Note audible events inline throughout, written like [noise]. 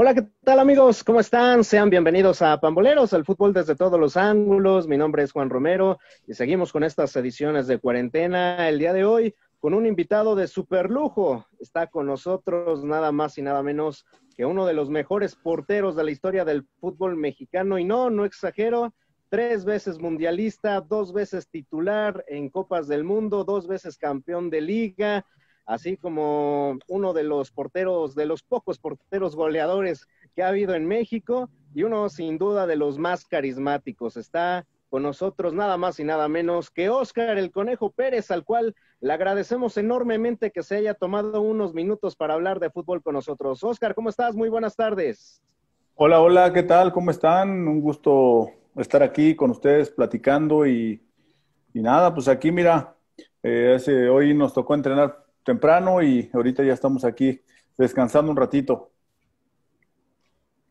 Hola, ¿qué tal amigos? ¿Cómo están? Sean bienvenidos a Pamboleros, el fútbol desde todos los ángulos. Mi nombre es Juan Romero y seguimos con estas ediciones de cuarentena el día de hoy con un invitado de super lujo. Está con nosotros nada más y nada menos que uno de los mejores porteros de la historia del fútbol mexicano y no, no exagero, tres veces mundialista, dos veces titular en Copas del Mundo, dos veces campeón de liga, así como uno de los porteros, de los pocos porteros goleadores que ha habido en México y uno sin duda de los más carismáticos. Está con nosotros nada más y nada menos que Óscar el Conejo Pérez, al cual le agradecemos enormemente que se haya tomado unos minutos para hablar de fútbol con nosotros. Óscar, ¿cómo estás? Muy buenas tardes. Hola, hola, ¿qué tal? ¿Cómo están? Un gusto estar aquí con ustedes platicando y, nada, pues aquí mira, ese, eh, hoy nos tocó entrenar temprano y ahorita ya estamos aquí descansando un ratito.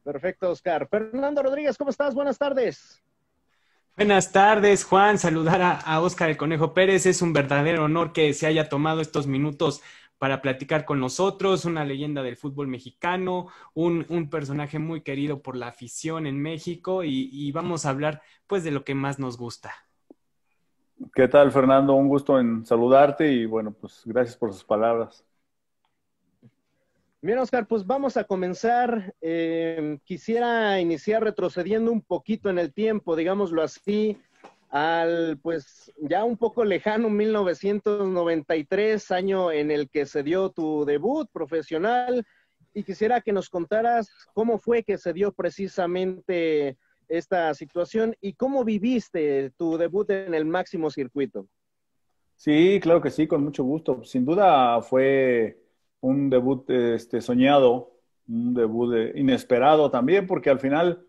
Perfecto, Oscar. Fernando Rodríguez, ¿cómo estás? Buenas tardes. Buenas tardes, Juan. Saludar a, Oscar el Conejo Pérez. Es un verdadero honor que se haya tomado estos minutos para platicar con nosotros, una leyenda del fútbol mexicano, un, personaje muy querido por la afición en México y, vamos a hablar pues de lo que más nos gusta. ¿Qué tal, Fernando? Un gusto en saludarte y bueno, pues gracias por sus palabras. Bien, Oscar, pues vamos a comenzar. Eh, quisiera iniciar retrocediendo un poquito en el tiempo, digámoslo así, al pues ya un poco lejano 1993, año en el que se dio tu debut profesional. Y quisiera que nos contaras cómo fue que se dio precisamente esta situación y cómo viviste tu debut en el máximo circuito. Sí, claro que sí, con mucho gusto. Sin duda fue un debut este, soñado, un debut eh, inesperado también, porque al final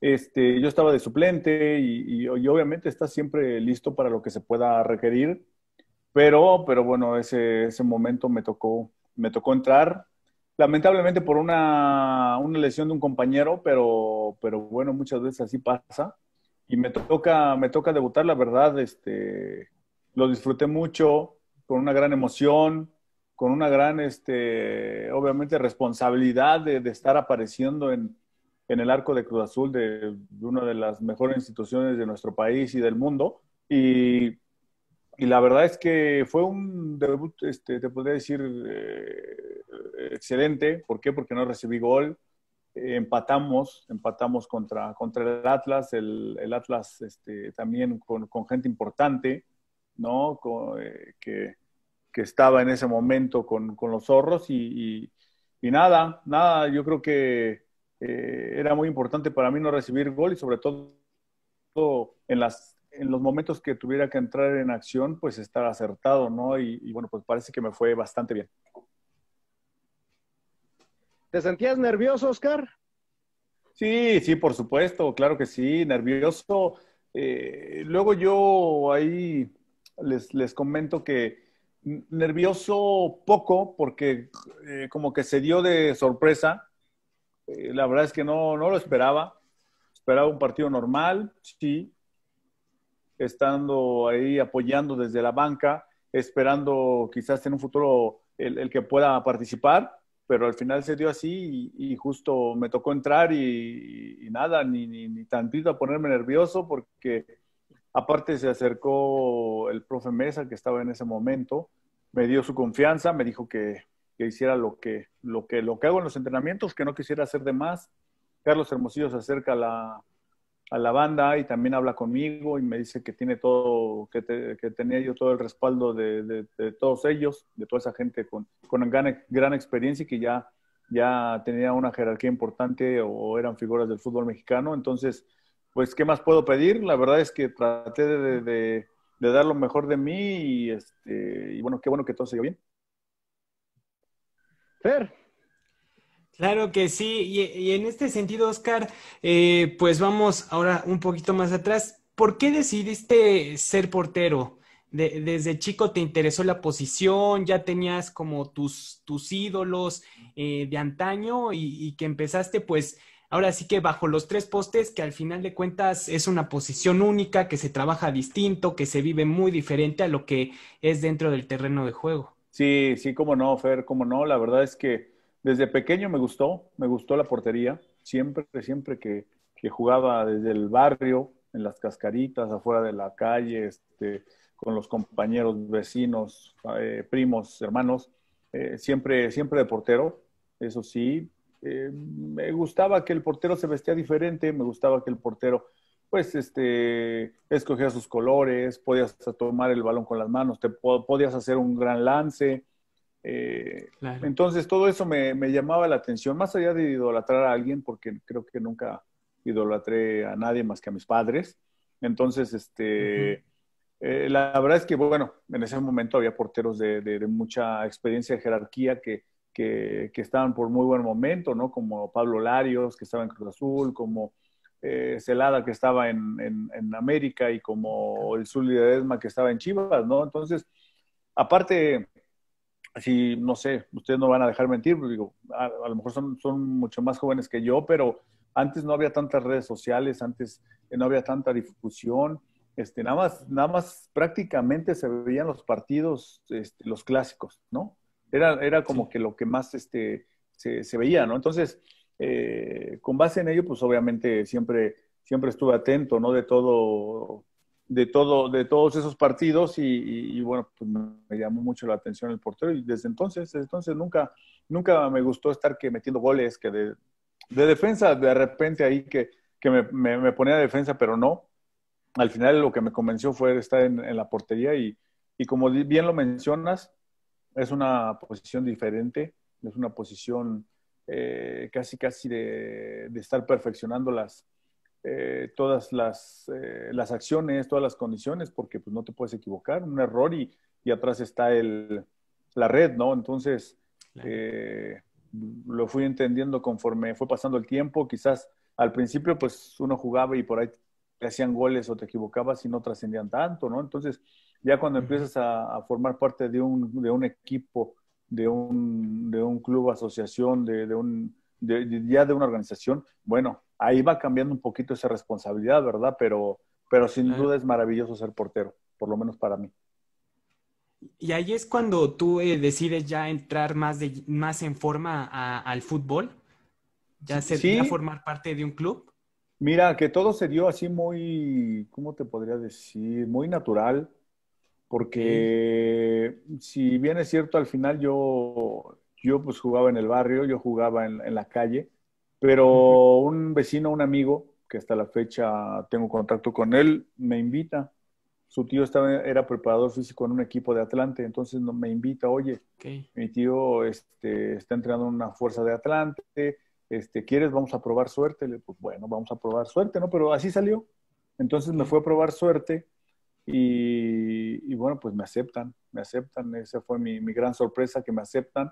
este, yo estaba de suplente y, obviamente está siempre listo para lo que se pueda requerir, pero, pero bueno, ese, ese momento me tocó, me tocó entrar lamentablemente por una, una, lesión de un compañero, pero, pero bueno, muchas veces así pasa. Y me toca, me toca debutar, la verdad, este, lo disfruté mucho, con una gran emoción, con una gran, este, obviamente, responsabilidad de, estar apareciendo en, el arco de Cruz Azul, de, de, una de las mejores instituciones de nuestro país y del mundo. Y, y la verdad es que fue un debut, este, te podría decir, eh, excelente. ¿Por qué? Porque no recibí gol. Eh, empatamos, empatamos contra, contra el Atlas, el, Atlas este, también con, gente importante, ¿no? Eh, que, que, estaba en ese momento con, con los zorros y, y, nada, nada, yo creo que era muy importante para mí no recibir gol y sobre todo en las en los momentos que tuviera que entrar en acción, pues estar acertado, ¿no? Y, bueno, pues parece que me fue bastante bien. ¿Te sentías nervioso, Oscar? Sí, sí, por supuesto, claro que sí, nervioso. Eh, luego yo ahí les, les, comento que nervioso poco porque eh, como que se dio de sorpresa. Eh, la verdad es que no, no lo esperaba. Esperaba un partido normal, sí, estando ahí apoyando desde la banca, esperando quizás en un futuro el, que pueda participar, pero al final se dio así y, justo me tocó entrar y, nada, ni, ni, tantito a ponerme nervioso porque aparte se acercó el profe Mesa que estaba en ese momento, me dio su confianza, me dijo que, hiciera lo que, lo, que, lo que hago en los entrenamientos, que no quisiera hacer de más. Carlos Hermosillo se acerca a la, a la banda y también habla conmigo y me dice que tiene todo, que, tenía yo todo el respaldo de, todos ellos, de toda esa gente con, con gran, experiencia y que ya, ya tenía una jerarquía importante o eran figuras del fútbol mexicano. Entonces, pues, ¿qué más puedo pedir? La verdad es que traté de, dar lo mejor de mí y, este, y bueno, qué bueno que todo se bien. Fer, Claro que sí, y, en este sentido, Oscar, eh, pues vamos ahora un poquito más atrás. ¿Por qué decidiste ser portero? desde chico te interesó la posición, ya tenías como tus, tus ídolos eh, de antaño y, y, que empezaste pues ahora sí que bajo los tres postes que al final de cuentas es una posición única, que se trabaja distinto, que se vive muy diferente a lo que es dentro del terreno de juego. Sí, sí, cómo no, Fer, cómo no, la verdad es que desde pequeño me gustó, me gustó la portería, siempre, siempre que, jugaba desde el barrio, en las cascaritas, afuera de la calle, este, con los compañeros, vecinos, eh, primos, hermanos, eh, siempre, siempre de portero, eso sí. Eh, me gustaba que el portero se vestía diferente, me gustaba que el portero, pues, este, escogía sus colores, podías tomar el balón con las manos, te podías hacer un gran lance, eh, entonces todo eso me, llamaba la atención, más allá de idolatrar a alguien, porque creo que nunca idolatré a nadie más que a mis padres. Entonces, este, eh, la verdad es que, bueno, en ese momento había porteros de, mucha experiencia de jerarquía que, estaban por muy buen momento, ¿no? Como Pablo Larios, que estaba en Cruz Azul, como eh, Celada, que estaba en, América, y como el Zully de Edma, que estaba en Chivas, ¿no? Entonces, aparte así, no sé, ustedes no van a dejar mentir, pues digo, a, lo mejor son, mucho más jóvenes que yo, pero antes no había tantas redes sociales, antes eh, no había tanta difusión. Este, nada más, nada más prácticamente se veían los partidos, este, los clásicos, ¿no? Era, era como que lo que más este, se, veía, ¿no? Entonces, eh, con base en ello, pues obviamente siempre, siempre estuve atento, ¿no? De todo, de, todo, de todos esos partidos y, bueno, pues me, llamó mucho la atención el portero y desde entonces, desde entonces nunca, nunca me gustó estar que metiendo goles, que de, defensa, de repente ahí que, me, ponía de defensa, pero no. Al final lo que me convenció fue estar en, la portería y, como bien lo mencionas, es una posición diferente, es una posición eh, casi casi de estar perfeccionando las, eh, todas eh, las, acciones, todas las condiciones, porque pues, no te puedes equivocar, un error y, atrás está la red, ¿no? Entonces, eh, lo fui entendiendo conforme fue pasando el tiempo, quizás al principio pues uno jugaba y por ahí te hacían goles o te equivocabas y no trascendían tanto, ¿no? Entonces, ya cuando empiezas a, formar parte de un, equipo, de un, club, asociación, de un ya de una organización, bueno, ahí va cambiando un poquito esa responsabilidad, ¿verdad? Pero, pero sin duda es maravilloso ser portero, por lo menos para mí. Y ahí es cuando tú eh, decides ya entrar más, de, más en forma al fútbol, ya, ser, formar parte de un club. Mira, que todo se dio así muy, ¿cómo te podría decir? Muy natural, porque si bien es cierto, al final yo yo pues jugaba en el barrio, yo jugaba en, la calle, pero un vecino, un amigo, que hasta la fecha tengo contacto con él, me invita. Su tío estaba, era preparador físico en un equipo de Atlante, entonces me invita, oye, mi tío este, está entrenando en una fuerza de Atlante, este, ¿quieres? Vamos a probar suerte. pues bueno, vamos a probar suerte, ¿no? Pero así salió. Entonces me fue a probar suerte y, y bueno, pues me aceptan, me aceptan. Esa fue mi, mi, gran sorpresa, que me aceptan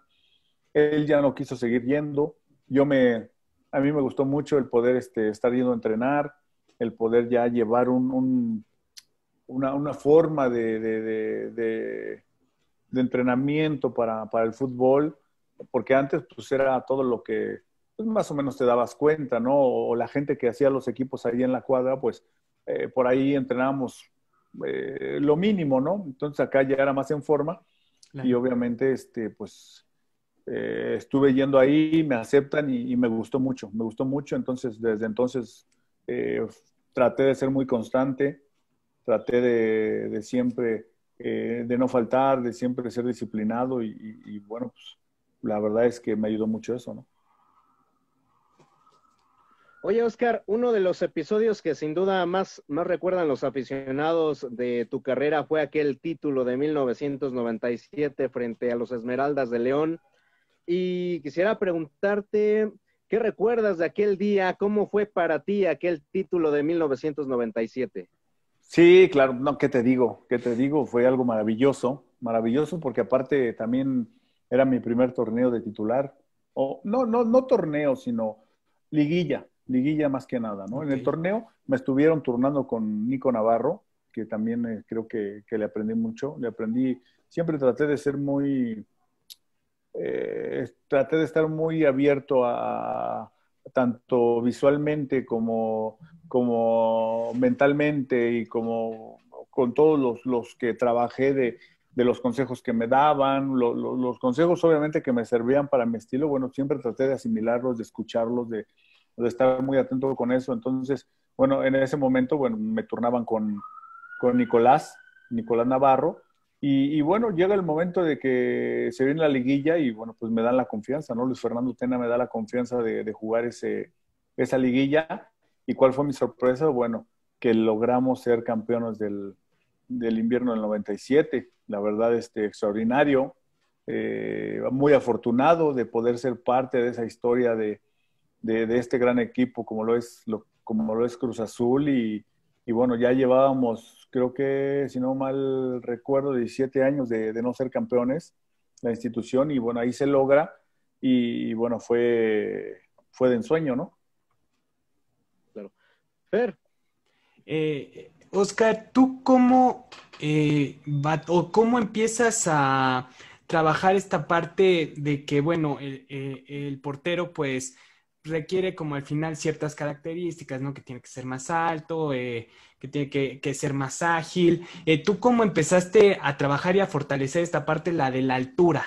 él ya no quiso seguir yendo. Yo me, a mí me gustó mucho el poder este, estar yendo a entrenar, el poder ya llevar un, una, forma de, entrenamiento para, el fútbol, porque antes pues era todo lo que pues, más o menos te dabas cuenta, ¿no? O, la gente que hacía los equipos ahí en la cuadra, pues eh, por ahí entrenábamos eh, lo mínimo, ¿no? Entonces acá ya era más en forma y obviamente, este, pues eh, estuve yendo ahí, me aceptan y, me gustó mucho, me gustó mucho. Entonces, desde entonces eh, traté de ser muy constante, traté de, siempre, eh, de no faltar, de siempre ser disciplinado y, bueno, pues la verdad es que me ayudó mucho eso, ¿no? Oye, Oscar, uno de los episodios que sin duda más, más recuerdan los aficionados de tu carrera fue aquel título de 1997 frente a los Esmeraldas de León y quisiera preguntarte, ¿qué recuerdas de aquel día? ¿Cómo fue para ti aquel título de 1997? Sí, claro, no, ¿qué te digo? ¿Qué te digo? Fue algo maravilloso, maravilloso porque aparte también era mi primer torneo de titular, o no, no, no torneo, sino liguilla, liguilla más que nada, ¿no? En el torneo me estuvieron turnando con Nico Navarro, que también eh, creo que le aprendí mucho, le aprendí, siempre traté de ser muy, eh, traté de estar muy abierto a tanto visualmente como, como mentalmente y como con todos los, que trabajé de, de, los consejos que me daban, los consejos obviamente que me servían para mi estilo, bueno, siempre traté de asimilarlos, de escucharlos, de, de estar muy atento con eso. Entonces, bueno, en ese momento, bueno, me turnaban con, con Nicolás, Nicolás Navarro, y, bueno, llega el momento de que se viene la liguilla y bueno, pues me dan la confianza, ¿no? Luis Fernando Tena me da la confianza de, jugar ese, esa liguilla. ¿Y cuál fue mi sorpresa? Bueno, que logramos ser campeones del, del invierno del 97. La verdad, este, extraordinario, eh, muy afortunado de poder ser parte de esa historia de, este gran equipo como lo es, lo, como lo es Cruz Azul. Y, y bueno, ya llevábamos creo que, si no mal recuerdo, 17 años de, no ser campeones la institución y bueno, ahí se logra y, bueno, fue, fue de ensueño, ¿no? Claro. Fer. Eh, Oscar, ¿tú cómo, eh, o cómo empiezas a trabajar esta parte de que, bueno, el portero pues requiere como al final ciertas características, ¿no? Que tiene que ser más alto, eh, que tiene que, ser más ágil. Eh, ¿Tú cómo empezaste a trabajar y a fortalecer esta parte, la de la altura?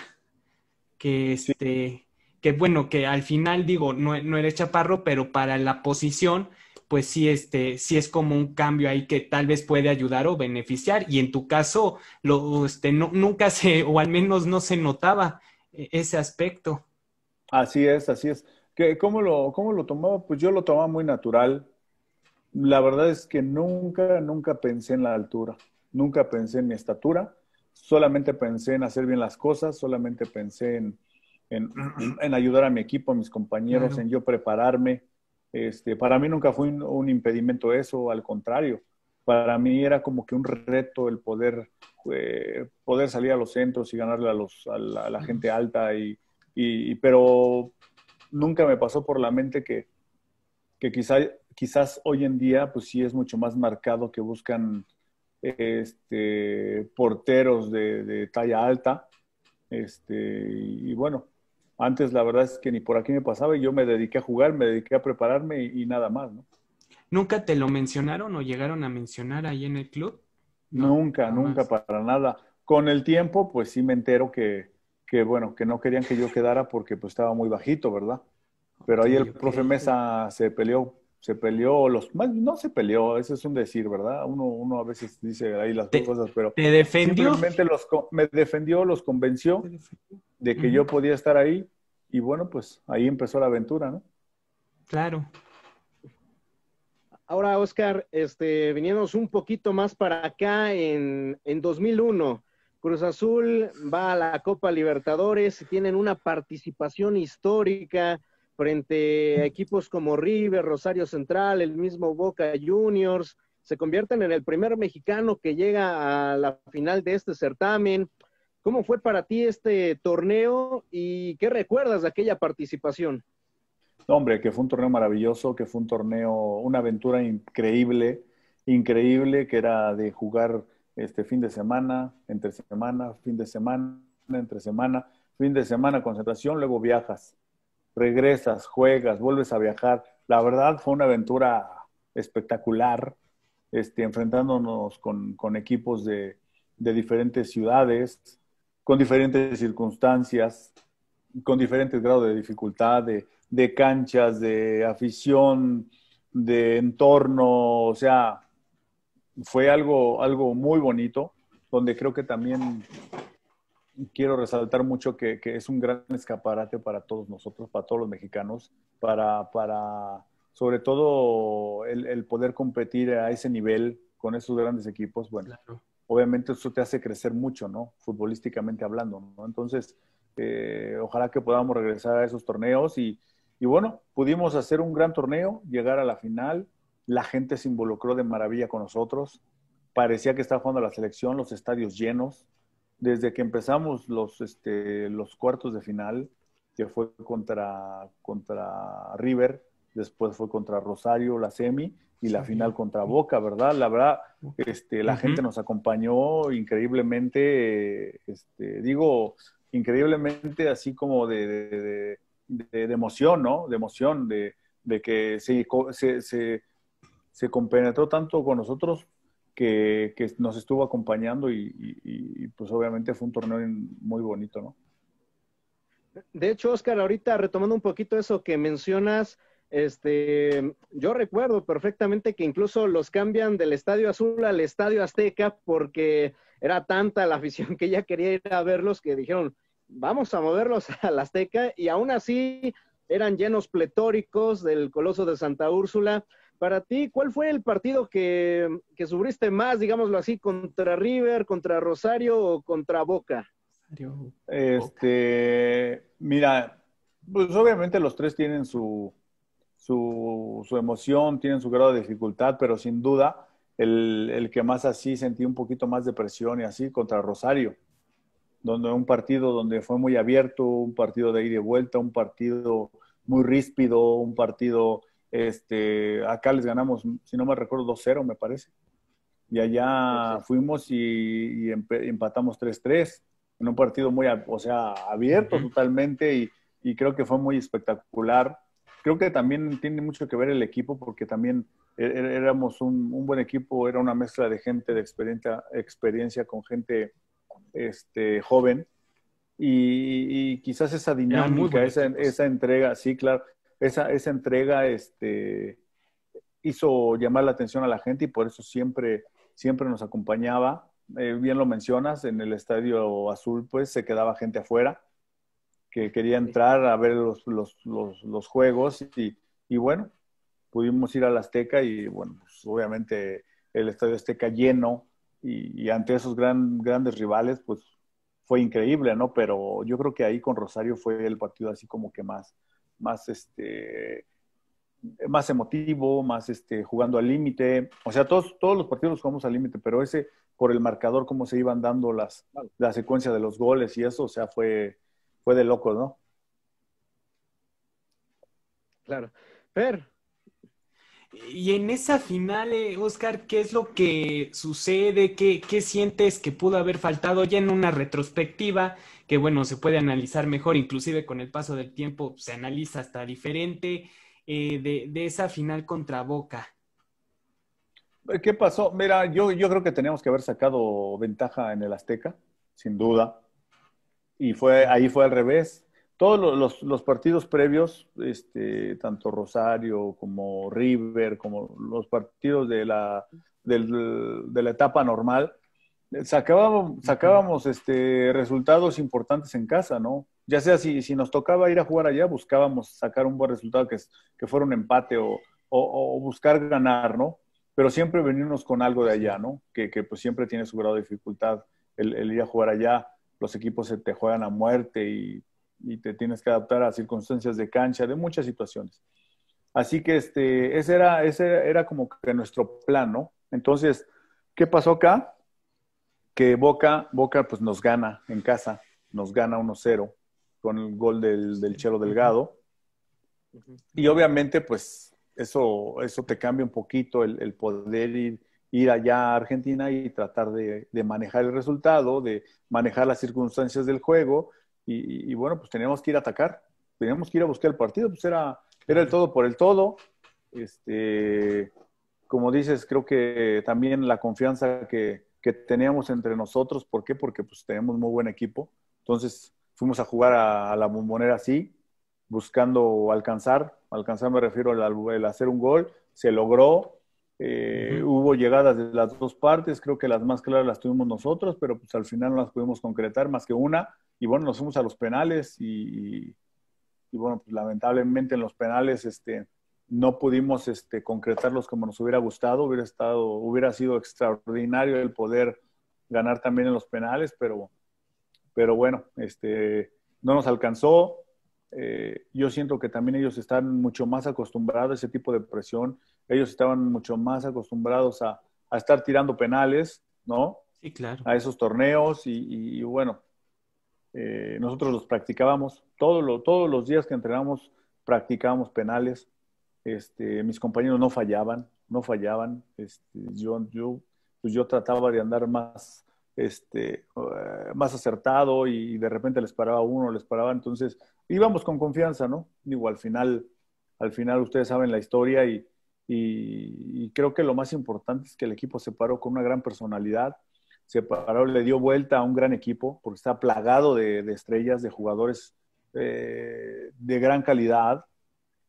Que este, que bueno, que al final digo, no, eres chaparro, pero para la posición, pues sí, este, sí es como un cambio ahí que tal vez puede ayudar o beneficiar. Y en tu caso, lo, este, no, nunca se, o al menos no se notaba e, ese aspecto. Así es, así es cómo, lo, ¿Cómo lo tomaba? Pues yo lo tomaba muy natural. La verdad es que nunca, nunca pensé en la altura, nunca pensé en mi estatura, solamente pensé en hacer bien las cosas, solamente pensé en, en, [clears throat] ayudar a mi equipo, a mis compañeros, en yo prepararme. Este, para mí nunca fue un, impedimento eso, al contrario para mí era como que un reto el poder, eh, poder salir a los centros y ganarle a, los, la, a la gente alta. Y, y, pero nunca me pasó por la mente que, quizá, quizás hoy en día, pues sí es mucho más marcado que buscan este, porteros de, talla alta. Este, y, bueno, antes la verdad es que ni por aquí me pasaba y yo me dediqué a jugar, me dediqué a prepararme y, nada más, ¿no? ¿Nunca te lo mencionaron o llegaron a mencionar ahí en el club? nunca, nunca, para nada. Con el tiempo, pues sí me entero que, que bueno, que no querían que yo quedara porque pues estaba muy bajito, ¿verdad? Pero ahí el profe Mesa se peleó, se peleó, los no se peleó, eso es un decir, ¿verdad? Uno, a veces dice ahí las dos cosas, pero te simplemente los, me defendió, los convenció de que yo podía estar ahí y bueno, pues ahí empezó la aventura, ¿no? Claro. Ahora, Oscar, este, viniéndonos un poquito más para acá en, en 2001 Cruz Azul va a la Copa Libertadores, tienen una participación histórica frente a equipos como River, Rosario Central, el mismo Boca Juniors, se convierten en el primer mexicano que llega a la final de este certamen. ¿Cómo fue para ti este torneo y qué recuerdas de aquella participación? hombre, que fue un torneo maravilloso, que fue un torneo, una aventura increíble, increíble, que era de jugar este fin de semana, entre semana, fin de semana, entre semana, fin de semana, concentración, luego viajas, regresas, juegas, vuelves a viajar. La verdad fue una aventura espectacular, este, enfrentándonos con, con equipos de, de diferentes ciudades, con diferentes circunstancias, con diferentes grados de dificultad, de, de, canchas, de afición, de entorno, o sea, fue algo, algo muy bonito, donde creo que también quiero resaltar mucho que, es un gran escaparate para todos nosotros, para todos los mexicanos, para, para sobre todo el, poder competir a ese nivel con esos grandes equipos, bueno, obviamente eso te hace crecer mucho, ¿no? Futbolísticamente hablando, ¿no? Entonces, eh, ojalá que podamos regresar a esos torneos y, y bueno, pudimos hacer un gran torneo, llegar a la final, la gente se involucró de maravilla con nosotros, parecía que estaba jugando la selección, los estadios llenos, desde que empezamos los, este, los cuartos de final, que fue contra, contra River, después fue contra Rosario, la semi, y la final contra Boca, ¿verdad? La verdad, este, la gente nos acompañó increíblemente, este, digo, increíblemente así como de, de, emoción, ¿no? De emoción, de, que se, se se compenetró tanto con nosotros que, nos estuvo acompañando y, pues obviamente fue un torneo muy bonito, ¿no? De hecho, Oscar, ahorita retomando un poquito eso que mencionas, este, yo recuerdo perfectamente que incluso los cambian del Estadio Azul al Estadio Azteca porque era tanta la afición que ya quería ir a verlos que dijeron, vamos a moverlos [laughs] al Azteca y aún así eran llenos pletóricos del Coloso de Santa Úrsula. Para ti, ¿cuál fue el partido que, que sufriste más, digámoslo así, contra River, contra Rosario o contra Boca? Este, mira, pues obviamente los tres tienen su, su, emoción, tienen su grado de dificultad, pero sin duda el, que más así sentí un poquito más de presión y así contra Rosario, donde un partido donde fue muy abierto, un partido de ida y vuelta, un partido muy ríspido, un partido este, acá les ganamos, si no me recuerdo, 2-0, me parece. Y allá fuimos y, empatamos 3-3 en un partido muy, o sea, abierto totalmente y, creo que fue muy espectacular. Creo que también tiene mucho que ver el equipo porque también e-, e-, éramos un, buen equipo, era una mezcla de gente de experiencia, experiencia con gente este, joven y, quizás esa dinámica, esa, entrega, sí, claro, esa, entrega este, hizo llamar la atención a la gente y por eso siempre, siempre nos acompañaba. Eh, bien lo mencionas, en el Estadio Azul pues se quedaba gente afuera que quería entrar a ver los, juegos y, bueno, pudimos ir al Azteca y bueno, pues, obviamente el Estadio Azteca lleno y, ante esos grandes rivales pues fue increíble, ¿no? Pero yo creo que ahí con Rosario fue el partido así como que más, más, este, más emotivo, más este, jugando al límite. O sea, todos, todos los partidos los jugamos al límite, pero ese por el marcador, cómo se iban dando las, la secuencia de los goles y eso, o sea, fue, fue de locos, ¿no? Claro. pero y en esa final, Óscar, eh, Oscar, ¿qué es lo que sucede? ¿Qué, sientes que pudo haber faltado ya en una retrospectiva? Que bueno, se puede analizar mejor, inclusive con el paso del tiempo se analiza hasta diferente eh, de, esa final contra Boca. Eh, ¿Qué pasó? Mira, yo, yo creo que teníamos que haber sacado ventaja en el Azteca, sin duda. Y fue, ahí fue al revés todos los, partidos previos, este, tanto Rosario como River, como los partidos de la, de la etapa normal, eh, sacábamos, sacábamos este, resultados importantes en casa, ¿no? Ya sea si, si, nos tocaba ir a jugar allá, buscábamos sacar un buen resultado que, que fuera un empate o, buscar ganar, ¿no? Pero siempre venirnos con algo de allá, ¿no? Que, que pues siempre tiene su grado de dificultad el, el ir a jugar allá, los equipos se te juegan a muerte y y te tienes que adaptar a circunstancias de cancha, de muchas situaciones. Así que este, ese, era, ese era como que nuestro plano Entonces, ¿qué pasó acá? Que Boca, Boca pues nos gana en casa, nos gana 1-0 con el gol del, Chelo Delgado. Y obviamente pues eso, eso te cambia un poquito el, poder ir, allá a Argentina y tratar de, de manejar el resultado, de manejar las circunstancias del juego y, bueno, pues teníamos que ir a atacar, teníamos que ir a buscar el partido, pues era, era el todo por el todo. Este, como dices, creo que también la confianza que, teníamos entre nosotros, ¿por qué? Porque pues tenemos muy buen equipo, entonces fuimos a jugar a, la bombonera así, buscando alcanzar, alcanzar me refiero al, hacer un gol, se logró, eh, Hubo llegadas de las dos partes, creo que las más claras las tuvimos nosotros, pero pues al final no las pudimos concretar más que una y bueno, nos fuimos a los penales y, bueno, pues lamentablemente en los penales este, no pudimos este, concretarlos como nos hubiera gustado, hubiera, estado, hubiera sido extraordinario el poder ganar también en los penales, pero, pero bueno, este, no nos alcanzó. Eh, yo siento que también ellos están mucho más acostumbrados a ese tipo de presión, ellos estaban mucho más acostumbrados a, estar tirando penales, ¿no? Sí, claro. A esos torneos y, y bueno, eh, nosotros los practicábamos todos los días que entrenamos, practicábamos penales. Este, mis compañeros no fallaban, no fallaban. Este, yo, pues yo trataba de andar más, este, eh, más acertado y, de repente les paraba uno, les paraba. Entonces íbamos con confianza, ¿no? Digo, al final, al final ustedes saben la historia y creo que lo más importante es que el equipo se paró con una gran personalidad, se paró, le dio vuelta a un gran equipo, porque está plagado de, estrellas, de jugadores eh, de gran calidad.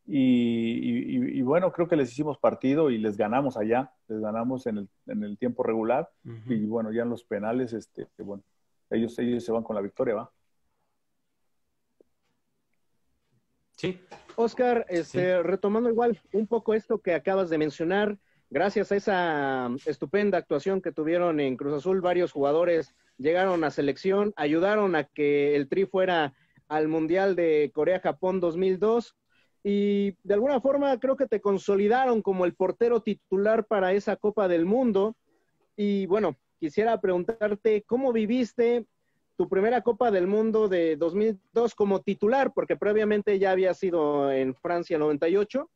Y, bueno, creo que les hicimos partido y les ganamos allá, les ganamos en el, tiempo regular. Y bueno, ya en los penales, este, bueno, ellos, se van con la victoria, ¿va? Sí. Oscar, este, retomando igual un poco esto que acabas de mencionar, gracias a esa estupenda actuación que tuvieron en Cruz Azul, varios jugadores llegaron a selección, ayudaron a que el Tri fuera al Mundial de Corea-Japón 2002 y de alguna forma creo que te consolidaron como el portero titular para esa Copa del Mundo. Y bueno, quisiera preguntarte cómo viviste tu primera Copa del Mundo de 2002 como titular, porque previamente ya había sido en Francia 98.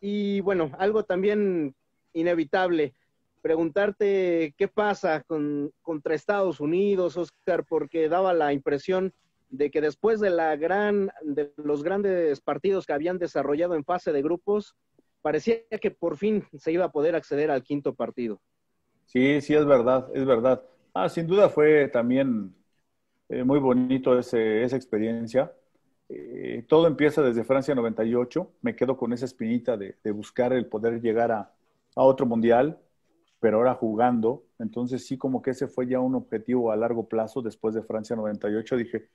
Y bueno, algo también inevitable. Preguntarte qué pasa con, contra Estados Unidos, Oscar, porque daba la impresión de que después de la gran de los grandes partidos que habían desarrollado en fase de grupos, parecía que por fin se iba a poder acceder al quinto partido. Sí, sí es verdad, es verdad. Ah, sin duda fue también eh, muy bonito esa experiencia. Eh, todo empieza desde Francia 98. Me quedo con esa espinita de buscar el poder llegar a, a otro mundial, pero ahora jugando. Entonces sí, como que ese fue ya un objetivo a largo plazo después de Francia 98. Dije,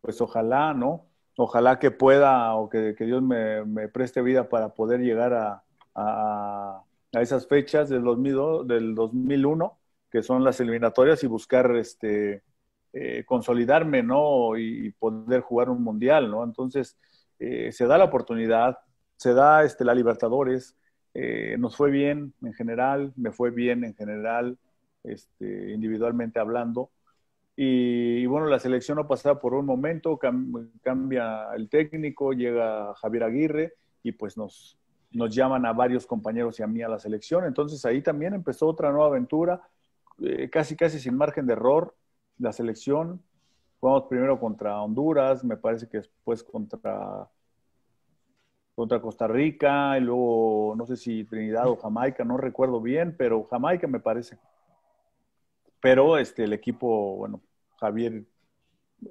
pues ojalá, ¿no? Ojalá que pueda o que, Dios me, preste vida para poder llegar a, esas fechas del, 2002, del 2001, que son las eliminatorias, y buscar este, eh, consolidarme, ¿no? Y, poder jugar un mundial, ¿no? Entonces, eh, se da la oportunidad, se da este, la Libertadores, eh, nos fue bien en general, me fue bien en general, este, individualmente hablando. Y, bueno, la selección no pasaba por un momento, cambia el técnico, llega Javier Aguirre y pues nos, nos llaman a varios compañeros y a mí a la selección. Entonces ahí también empezó otra nueva aventura, eh, casi casi sin margen de error, la selección. Jugamos primero contra Honduras, me parece que después contra contra Costa Rica, y luego no sé si Trinidad o Jamaica, no recuerdo bien, pero Jamaica me parece. Pero este, el equipo, bueno, Javier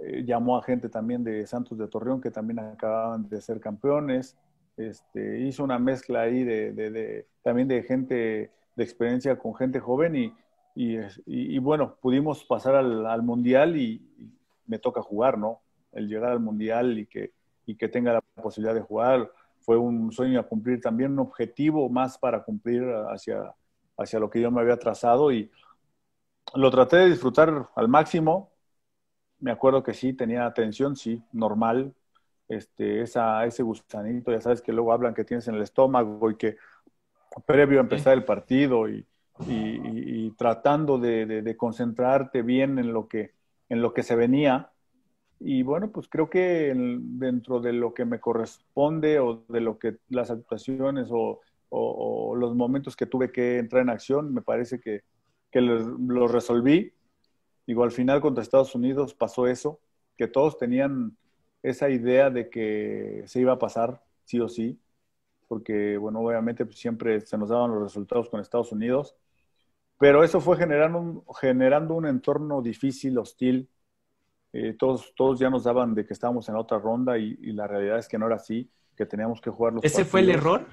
eh, llamó a gente también de Santos de Torreón, que también acababan de ser campeones. Este, hizo una mezcla ahí de, también de gente de experiencia con gente joven y, y, bueno, pudimos pasar al, Mundial y, y, me toca jugar, ¿no? El llegar al Mundial y que, y que tenga la posibilidad de jugar fue un sueño a cumplir, también un objetivo más para cumplir hacia, hacia lo que yo me había trazado y lo traté de disfrutar al máximo. Me acuerdo que sí, tenía atención, sí, normal. Este, esa, ese gusanito ya sabes que luego hablan que tienes en el estómago y que previo a empezar el partido y, tratando de, de, concentrarte bien en lo que, en lo que se venía, y bueno, pues creo que dentro de lo que me corresponde o de lo que las actuaciones o, los momentos que tuve que entrar en acción, me parece que, que los, resolví. Digo, al final contra Estados Unidos pasó eso, que todos tenían esa idea de que se iba a pasar, sí o sí, porque, bueno, obviamente pues, siempre se nos daban los resultados con Estados Unidos, pero eso fue generando generando un entorno difícil, hostil, eh, todos, todos ya nos daban de que estábamos en otra ronda y, la realidad es que no era así, que teníamos que jugar los ¿Ese fue el error?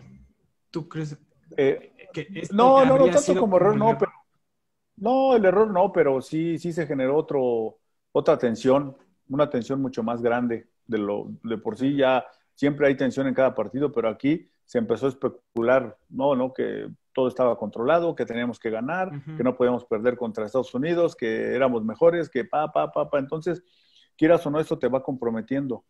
¿Tú crees? Eh, que no, no, no tanto como error, no, pero... No, el error no, pero sí, sí se generó otro, otra tensión, una tensión mucho más grande de lo de por sí. Ya siempre hay tensión en cada partido, pero aquí se empezó a especular, no, no, que todo estaba controlado, que teníamos que ganar, que no podíamos perder contra Estados Unidos, que éramos mejores, que pa, pa, pa, pa. Entonces, quieras o no, esto te va comprometiendo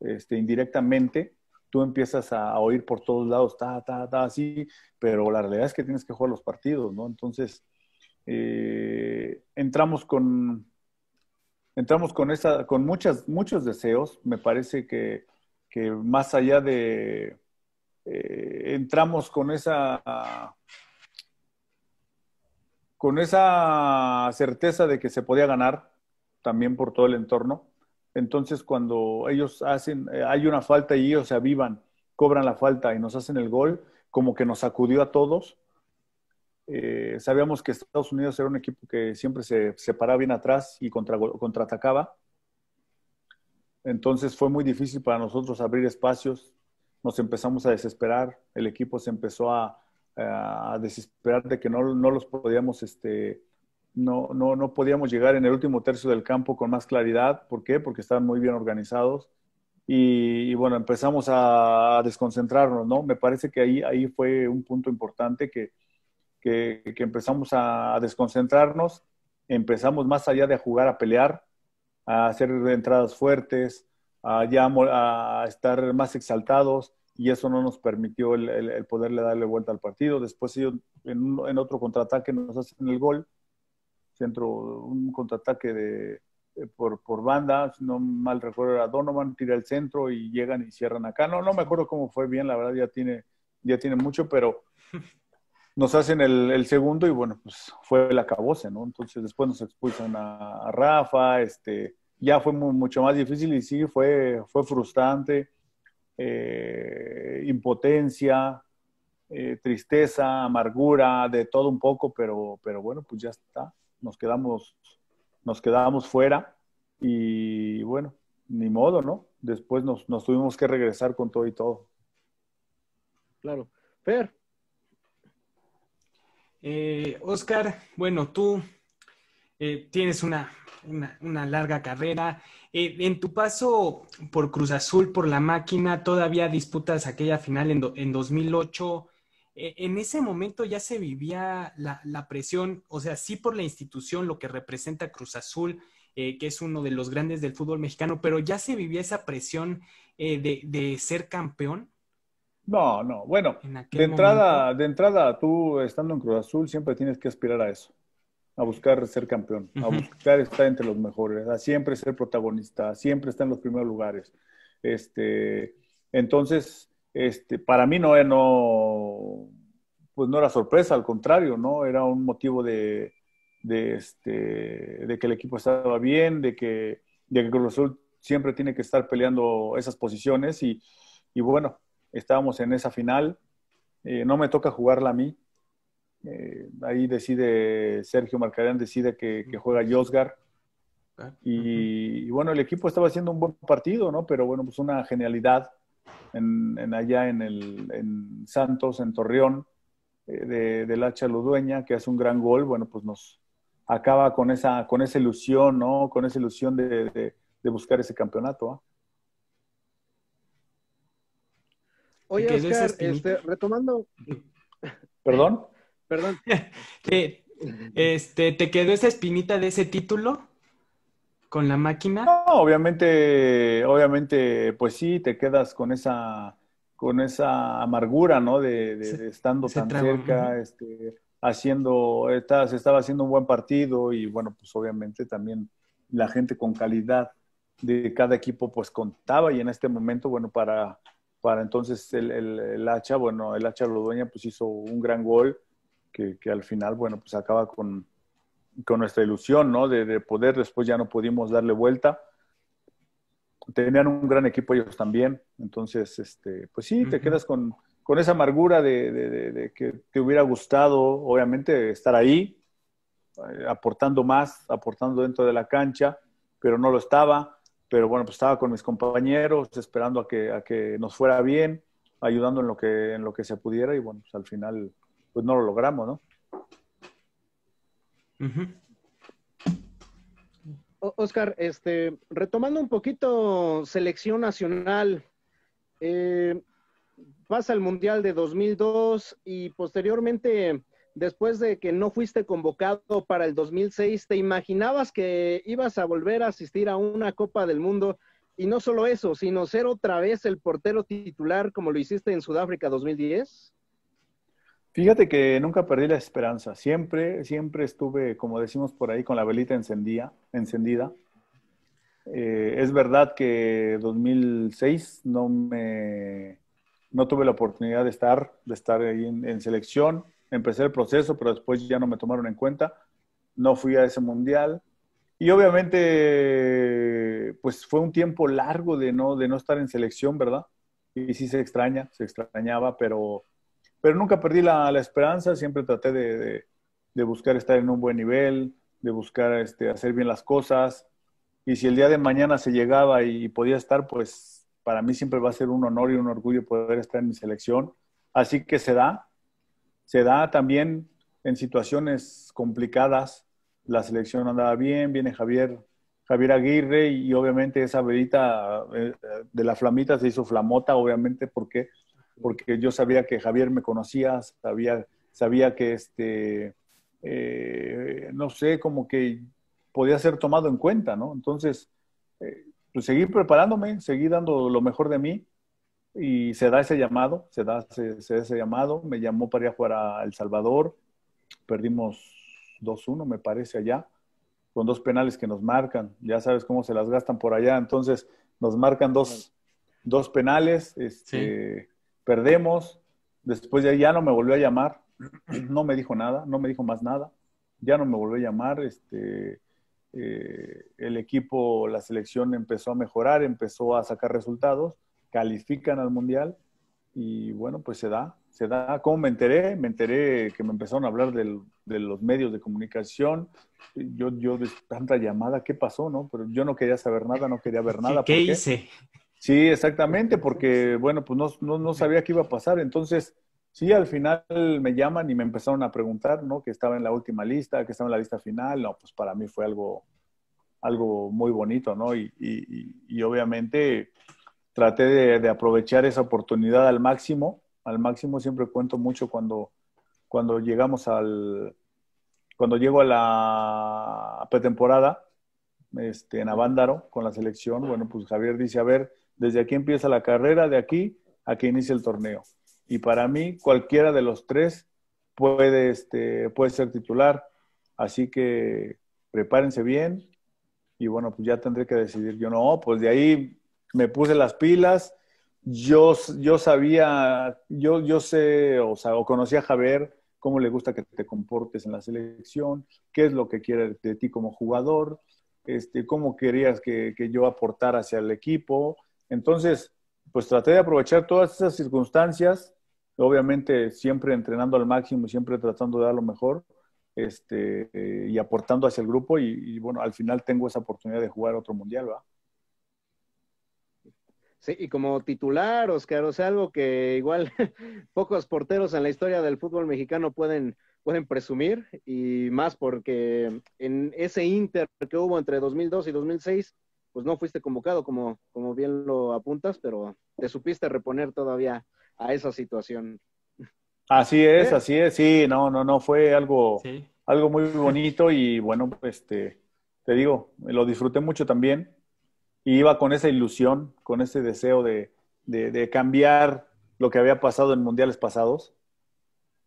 este, indirectamente. Tú empiezas a, oír por todos lados, ta, ta, ta, así, pero la realidad es que tienes que jugar los partidos, ¿no? Entonces, eh, entramos con, entramos con, esa, con muchas, muchos deseos. Me parece que, que más allá de, eh, entramos con esa con esa certeza de que se podía ganar también por todo el entorno. Entonces, cuando ellos hacen, eh, hay una falta y ellos se avivan, cobran la falta y nos hacen el gol, como que nos sacudió a todos. Eh, sabíamos que Estados Unidos era un equipo que siempre se, separaba bien atrás y contra, contraatacaba. Entonces fue muy difícil para nosotros abrir espacios, nos empezamos a desesperar, el equipo se empezó a, desesperar de que no, no los podíamos, este, no, no, no, podíamos llegar en el último tercio del campo con más claridad. ¿Por qué? Porque estaban muy bien organizados. Y, bueno, empezamos a, desconcentrarnos, ¿no? Me parece que ahí, ahí fue un punto importante que, que, empezamos a, a, desconcentrarnos, empezamos más allá de jugar, a pelear, a hacer entradas fuertes, a, ya a estar más exaltados y eso no nos permitió el, el, poderle darle vuelta al partido. Después ellos en, otro contraataque nos hacen el gol, centro, un contraataque de, por, por, banda, si no mal recuerdo era Donovan, tira el centro y llegan y cierran acá. No, no me acuerdo cómo fue bien, la verdad ya tiene, ya tiene mucho, pero [laughs] nos hacen el, segundo y bueno, pues fue el acabose, ¿no? Entonces después nos expulsan a Rafa, este, ya fue mucho más difícil y sí, fue, fue frustrante, eh, impotencia, eh, tristeza, amargura, de todo un poco, pero, pero bueno, pues ya está, nos quedamos, nos quedamos fuera y bueno, ni modo, ¿no? Después nos, tuvimos que regresar con todo y todo. Claro. Fer. Eh, Oscar, bueno, tú eh, tienes una, larga carrera. Eh, en tu paso por Cruz Azul, por la máquina, todavía disputas aquella final en, en 2008. Eh, en ese momento ya se vivía la, presión, o sea, sí por la institución, lo que representa Cruz Azul, que es uno de los grandes del fútbol mexicano, pero ya se vivía esa presión de, ser campeón. No, no, bueno, de entrada, de entrada, tú estando en Cruz Azul siempre tienes que aspirar a eso a buscar ser campeón, a buscar estar entre los mejores, a siempre ser protagonista, a siempre estar en los primeros lugares. Este, entonces, este, para mí no, eh, no, pues no era sorpresa, al contrario, ¿no? Era un motivo de, este, de que el equipo estaba bien, de que, de que Cruz Azul siempre tiene que estar peleando esas posiciones y, bueno, estábamos en esa final. Eh, no me toca jugarla a mí, eh, ahí decide Sergio Marcarán, decide que, juega Yosgar. Ah, y, bueno, el equipo estaba haciendo un buen partido, ¿no? Pero bueno, pues una genialidad en, allá en, el, Santos, en Torreón, eh, de, del hacha Ludueña, que hace un gran gol, bueno, pues nos acaba con esa, con esa ilusión, ¿no? Con esa ilusión de, buscar ese campeonato. ¿ah? Oye, Oscar, este, retomando. ¿Perdón? Perdón. ¿Te, [laughs] este, ¿Te quedó esa espinita de ese título con la máquina? No, obviamente, obviamente, pues sí, te quedas con esa, con esa amargura, ¿no? De, estando tan cerca, este, haciendo, se estaba haciendo un buen partido y bueno, pues obviamente también la gente con calidad de cada equipo pues contaba y en este momento, bueno, para, para entonces el, hacha, bueno, el hacha dueña pues hizo un gran gol que, al final, bueno, pues acaba con, nuestra ilusión, ¿no? De, poder, después ya no pudimos darle vuelta. Tenían un gran equipo ellos también, entonces, este, pues sí, te quedas con, esa amargura de, que te hubiera gustado, obviamente, estar ahí, eh, aportando más, aportando dentro de la cancha, pero no lo estaba, pero bueno, pues estaba con mis compañeros, esperando a que, a que nos fuera bien, ayudando en lo que, en lo que se pudiera y bueno, pues al final pues no lo logramos, ¿no? Oscar, este, retomando un poquito selección nacional, eh, pasa el Mundial de 2002 y posteriormente, después de que no fuiste convocado para el 2006, ¿te imaginabas que ibas a volver a asistir a una Copa del Mundo? Y no solo eso, sino ser otra vez el portero titular como lo hiciste en Sudáfrica 2010? Fíjate que nunca perdí la esperanza. Siempre, siempre estuve, como decimos por ahí, con la velita encendida. encendida. Eh, es verdad que 2006 no me, no tuve la oportunidad de estar, de estar ahí en, selección. Empecé el proceso, pero después ya no me tomaron en cuenta. No fui a ese mundial. Y obviamente, pues fue un tiempo largo de no, de no estar en selección, ¿verdad? Y sí se extraña, se extrañaba, pero pero nunca perdí la, esperanza, siempre traté de, buscar estar en un buen nivel, de buscar este, hacer bien las cosas. Y si el día de mañana se llegaba y podía estar, pues para mí siempre va a ser un honor y un orgullo poder estar en mi selección. Así que se da, se da también en situaciones complicadas. La selección andaba bien, viene Javier, Javier Aguirre y, obviamente esa velita eh, de la flamita se hizo flamota, obviamente, porque porque yo sabía que Javier me conocía, sabía, sabía que este, eh, no sé, como que podía ser tomado en cuenta, ¿no? Entonces, eh, pues seguí preparándome, seguí dando lo mejor de mí y se da ese llamado, se da, ese llamado, me llamó para ir a jugar a El Salvador, perdimos 2-1 me parece allá, con dos penales que nos marcan, ya sabes cómo se las gastan por allá, entonces nos marcan dos, penales, este, perdemos, después ya, ya no me volvió a llamar, [clears throat] no me dijo nada, no me dijo más nada, ya no me volvió a llamar, este, eh, el equipo, la selección empezó a mejorar, empezó a sacar resultados, califican al Mundial y bueno, pues se da, se da. Ah, ¿Cómo me enteré? Me enteré que me empezaron a hablar de los medios de comunicación. Yo, yo de tanta llamada, ¿qué pasó? no Pero yo no quería saber nada, no quería ver nada. ¿Qué, ¿qué? hice? Sí, exactamente, porque bueno, pues no, no, no, sabía qué iba a pasar. Entonces, sí, al final me llaman y me empezaron a preguntar, ¿no? Que estaba en la última lista, que estaba en la lista final. No, pues para mí fue algo, algo muy bonito, ¿no? Y, obviamente traté de, aprovechar esa oportunidad al máximo. Al máximo siempre cuento mucho cuando, cuando llegamos al, cuando llego a la pretemporada, este, en Avándaro con la selección, bueno, pues Javier dice, a ver, desde aquí empieza la carrera, de aquí a que inicie el torneo. Y para mí, cualquiera de los tres puede, este, puede ser titular. Así que prepárense bien. Y bueno, pues ya tendré que decidir. Yo no, pues de ahí me puse las pilas. Yo, sabía, yo, yo sé, o, sea, o conocía a Javier, cómo le gusta que te comportes en la selección, qué es lo que quiere de ti como jugador, este, cómo querías que, que yo aportara hacia el equipo, entonces, pues traté de aprovechar todas esas circunstancias, obviamente siempre entrenando al máximo, siempre tratando de dar lo mejor este, eh, y aportando hacia el grupo y, bueno, al final tengo esa oportunidad de jugar otro mundial, ¿va? Sí, y como titular, Oscar, o sea, algo que igual [laughs] pocos porteros en la historia del fútbol mexicano pueden, pueden presumir, y más porque en ese inter que hubo entre 2002 y 2006, pues no fuiste convocado, como, como bien lo apuntas, pero te supiste reponer todavía a esa situación. Así es, ¿Eh? así es, sí, no, no, no, fue algo, algo muy bonito y bueno, este, te digo, lo disfruté mucho también y iba con esa ilusión, con ese deseo de cambiar lo que había pasado en mundiales pasados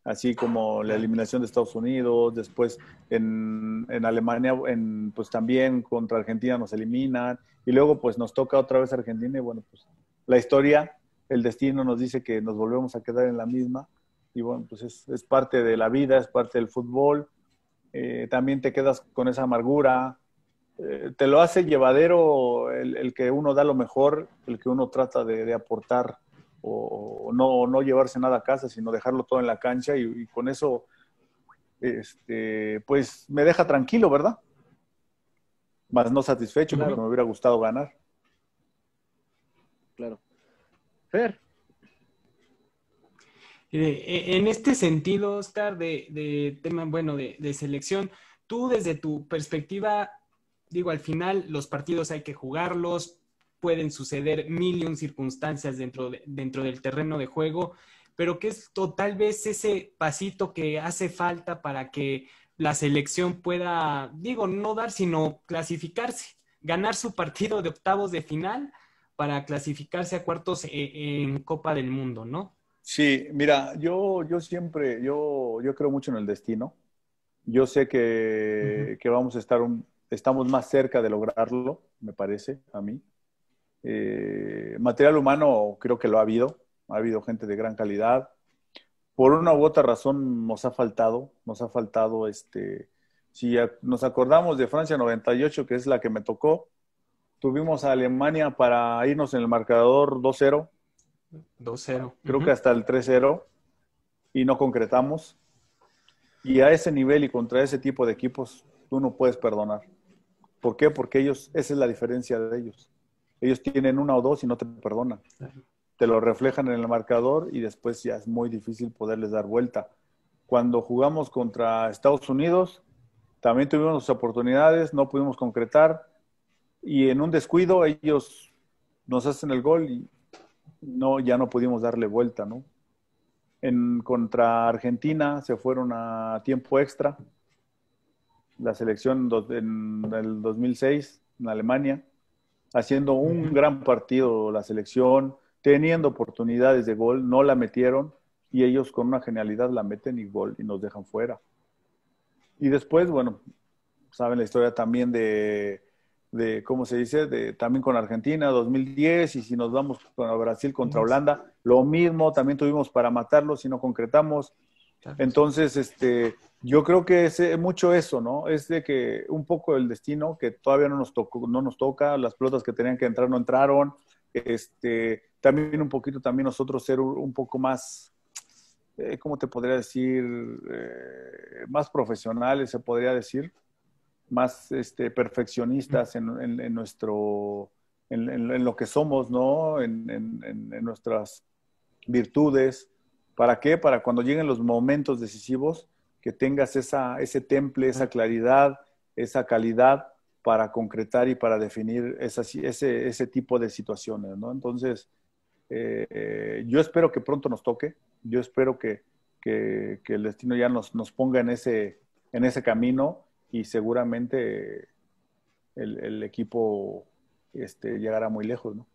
así como la eliminación de Estados Unidos, después en, Alemania, en, pues también contra Argentina nos eliminan, y luego pues nos toca otra vez Argentina, y bueno, pues la historia, el destino nos dice que nos volvemos a quedar en la misma, y bueno, pues es, parte de la vida, es parte del fútbol, eh, también te quedas con esa amargura, eh, te lo hace llevadero el, que uno da lo mejor, el que uno trata de aportar o, no, llevarse nada a casa, sino dejarlo todo en la cancha y, con eso, este, pues me deja tranquilo, ¿verdad? Más no satisfecho, porque me hubiera gustado ganar. Claro. Fer. E, en este sentido, Oscar, de, tema, bueno, de selección, tú desde tu perspectiva, digo, al final los partidos hay que jugarlos, pueden suceder mil y un circunstancias dentro, dentro del terreno de juego, pero que es tal vez ese pasito que hace falta para que la selección pueda, digo, no dar, sino clasificarse, ganar su partido de octavos de final para clasificarse a cuartos e, en Copa del Mundo, ¿no? Sí, mira, yo, yo siempre, yo, yo creo mucho en el destino. Yo sé que, que vamos a estar, estamos más cerca de lograrlo, me parece, a mí. Eh, material humano creo que lo ha habido, ha habido gente de gran calidad. Por una u otra razón nos ha faltado, nos ha faltado este, si nos acordamos de Francia 98, que es la que me tocó, tuvimos a Alemania para irnos en el marcador 2-0. 2-0. Creo que hasta el 3-0 y no concretamos. Y a ese nivel y contra ese tipo de equipos, tú no puedes perdonar. ¿Por qué? Porque ellos, esa es la diferencia de ellos. Ellos tienen una o dos y no te perdonan. Te lo reflejan en el marcador y después ya es muy difícil poderles dar vuelta. Cuando jugamos contra Estados Unidos, también tuvimos las oportunidades, no pudimos concretar y en un descuido ellos nos hacen el gol y no, ya no pudimos darle vuelta, ¿no? En, contra Argentina se fueron a tiempo extra. La selección en el 2006 en Alemania haciendo un gran partido la selección, teniendo oportunidades de gol, no la metieron y ellos con una genialidad la meten y gol y nos dejan fuera. Y después, bueno, saben la historia también de, ¿cómo se dice? De, también con Argentina, 2010, y si nos vamos con Brasil contra Holanda, lo mismo, también tuvimos para matarlos si no concretamos. Entonces, este, yo creo que es eh, mucho eso, ¿no? Es de que un poco el destino que todavía no nos tocó, no nos toca, las pelotas que tenían que entrar no entraron. Este, también un poquito también nosotros ser un poco más eh, ¿cómo te podría decir? Eh, más profesionales, se podría decir, más este, perfeccionistas en, nuestro, en, en, lo que somos, ¿no? En, nuestras virtudes. ¿Para qué? Para cuando lleguen los momentos decisivos, que tengas esa, ese temple, esa claridad, esa calidad para concretar y para definir ese, tipo de situaciones, ¿no? Entonces, eh, yo espero que pronto nos toque, yo espero que, el destino ya nos, ponga en ese, en ese camino y seguramente el, equipo este, llegará muy lejos, ¿no?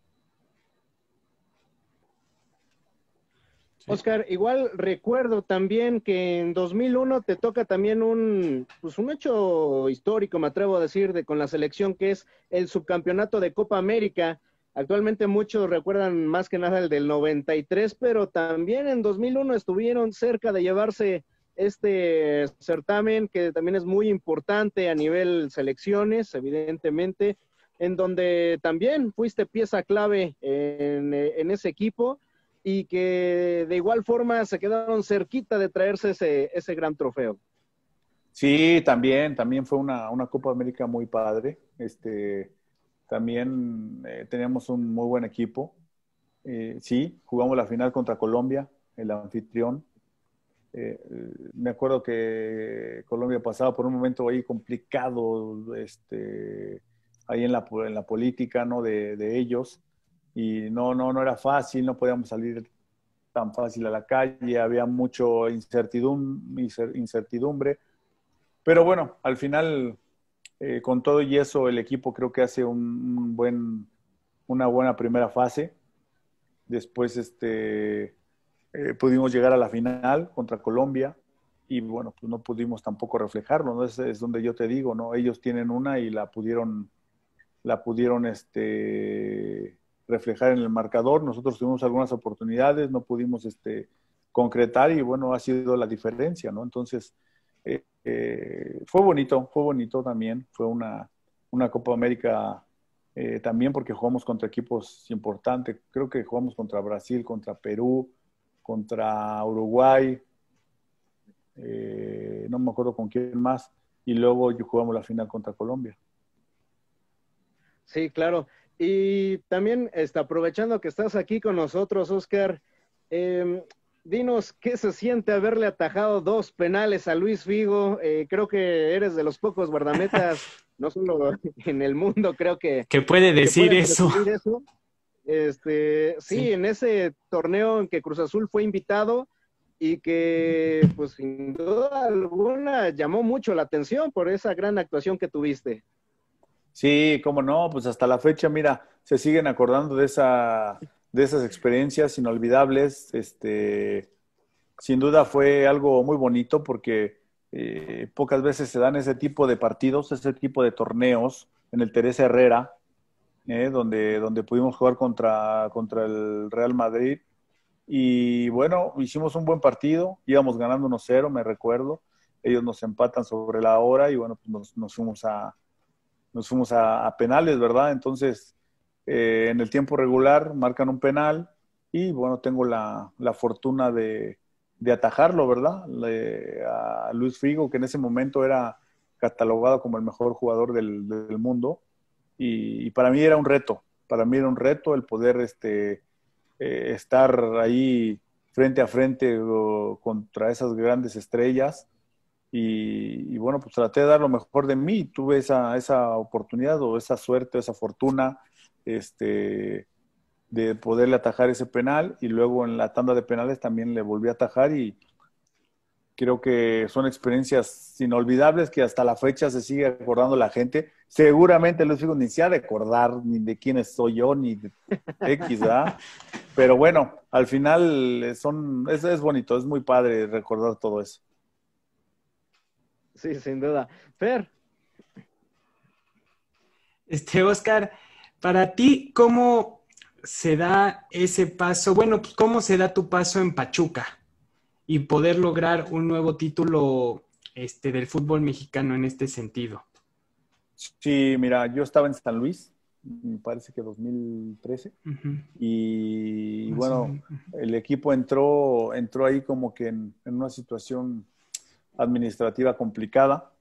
Oscar, igual recuerdo también que en 2001 te toca también un, pues, un hecho histórico, me atrevo a decir, de, con la selección que es el subcampeonato de Copa América. Actualmente muchos recuerdan más que nada el del 93, pero también en 2001 estuvieron cerca de llevarse este certamen que también es muy importante a nivel selecciones, evidentemente, en donde también fuiste pieza clave en ese equipo y que de igual forma se quedaron cerquita de traerse ese, ese gran trofeo. Sí, también, también fue una, una Copa América muy padre. Este, también eh, teníamos un muy buen equipo. Eh, sí, jugamos la final contra Colombia, el anfitrión. Eh, me acuerdo que Colombia pasaba por un momento ahí complicado, este, ahí en la, política, ¿no? de ellos y no, no, no era fácil, no podíamos salir tan fácil a la calle, había mucho incertidumbre, incertidumbre. pero bueno, al final, eh, con todo y eso, el equipo creo que hace un buen, una buena primera fase. Después este, eh, pudimos llegar a la final contra Colombia y bueno, pues no pudimos tampoco reflejarlo, ¿no? Es, es donde yo te digo, ¿no? Ellos tienen una y la pudieron, la pudieron este, reflejar en el marcador. Nosotros tuvimos algunas oportunidades, no pudimos este, concretar y bueno, ha sido la diferencia, ¿no? Entonces, eh, eh, fue bonito, fue bonito también, fue una, Copa América eh, también porque jugamos contra equipos importantes, creo que jugamos contra Brasil, contra Perú, contra Uruguay, no me acuerdo con quién más, y luego jugamos la final contra Colombia. Sí, claro. Y también está aprovechando que estás aquí con nosotros, Oscar, em, dinos qué se siente haberle atajado dos penales a Luis Figo. Eh, creo que eres de los pocos guardametas, [laughs] no solo en el mundo, creo que. Que puede decir eso. Este, sí, sí, en ese torneo en que Cruz Azul fue invitado y que, pues sin duda alguna, llamó mucho la atención por esa gran actuación que tuviste. Sí, cómo no, pues hasta la fecha, mira, se siguen acordando de esa, de esas experiencias inolvidables. Este, sin duda fue algo muy bonito porque eh, pocas veces se dan ese tipo de partidos, ese tipo de torneos en el Teresa Herrera, eh, donde, donde pudimos jugar contra, contra el Real Madrid. Y bueno, hicimos un buen partido, íbamos ganando 1-0, me recuerdo. Ellos nos empatan sobre la hora y bueno, pues nos fuimos a, nos fuimos a, penales, ¿verdad? Entonces, eh, en el tiempo regular marcan un penal y bueno, tengo la, fortuna de, atajarlo, ¿verdad? a Luis Figo, que en ese momento era catalogado como el mejor jugador del, mundo. Y, para mí era un reto, para mí era un reto el poder este, eh, estar ahí frente a frente contra esas grandes estrellas y, bueno, pues traté de dar lo mejor de mí, tuve esa, esa oportunidad o esa suerte, esa fortuna este, de poderle atajar ese penal y luego en la tanda de penales también le volví a atajar y creo que son experiencias inolvidables que hasta la fecha se sigue acordando la gente. Seguramente Luis Figo ni se ha de acordar ni de quién soy yo ni de X, [laughs] Pero bueno, al final eh, son, es, es bonito, es muy padre recordar todo eso. Sí, sin duda. Fer. Este, Oscar, para ti, ¿cómo se da ese paso? Bueno, ¿cómo se da tu paso en Pachuca y poder lograr un nuevo título este, del fútbol mexicano en este sentido? Sí, mira, yo estaba en San Luis, me parece que 2013, y, bueno, el equipo entró, entró ahí como que en una situación administrativa complicada,